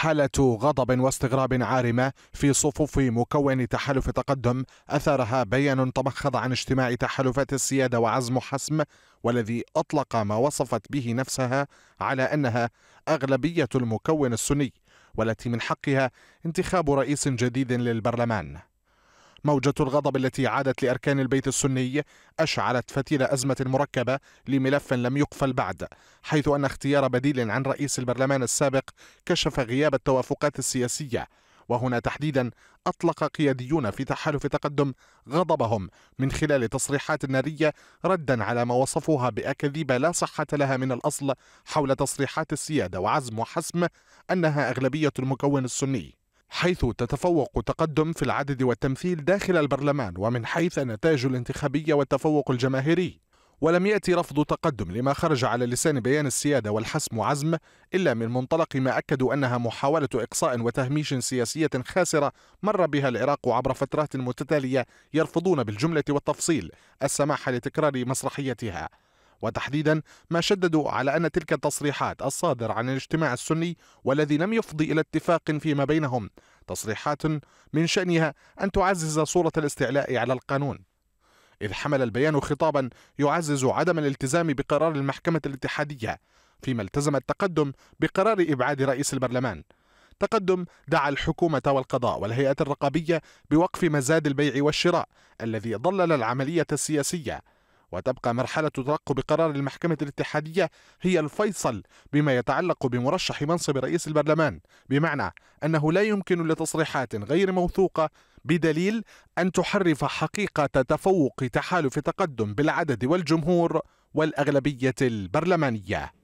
حالة غضب واستغراب عارمة في صفوف مكون تحالف تقدم أثارها بيان تمخض عن اجتماع تحالفات السيادة وعزم حسم والذي أطلق ما وصفت به نفسها على أنها أغلبية المكون السني والتي من حقها انتخاب رئيس جديد للبرلمان موجة الغضب التي عادت لأركان البيت السني أشعلت فتيل أزمة مركبة لملف لم يقفل بعد حيث أن اختيار بديل عن رئيس البرلمان السابق كشف غياب التوافقات السياسية وهنا تحديدا أطلق قياديون في تحالف تقدم غضبهم من خلال تصريحات نارية ردا على ما وصفوها بأكاذيب لا صحة لها من الأصل حول تصريحات السيادة وعزم وحسم أنها أغلبية المكون السني حيث تتفوق تقدم في العدد والتمثيل داخل البرلمان ومن حيث النتائج الانتخابية والتفوق الجماهيري ولم يأتي رفض تقدم لما خرج على لسان بيان السيادة والحسم عزم إلا من منطلق ما أكدوا أنها محاولة إقصاء وتهميش سياسية خاسرة مر بها العراق عبر فترات متتالية يرفضون بالجملة والتفصيل السماح لتكرار مسرحيتها وتحديدا ما شددوا على أن تلك التصريحات الصادرة عن الاجتماع السني والذي لم يفضي إلى اتفاق فيما بينهم تصريحات من شأنها أن تعزز صورة الاستعلاء على القانون إذ حمل البيان خطابا يعزز عدم الالتزام بقرار المحكمة الاتحادية فيما التزم التقدم بقرار إبعاد رئيس البرلمان تقدم دعا الحكومة والقضاء والهيئة الرقابية بوقف مزاد البيع والشراء الذي ضلل العملية السياسية وتبقى مرحلة ترقب قرار المحكمة الاتحادية هي الفيصل بما يتعلق بمرشح منصب رئيس البرلمان بمعنى أنه لا يمكن لتصريحات غير موثوقة بدليل أن تحرف حقيقة تفوق تحالف تقدم بالعدد والجمهور والأغلبية البرلمانية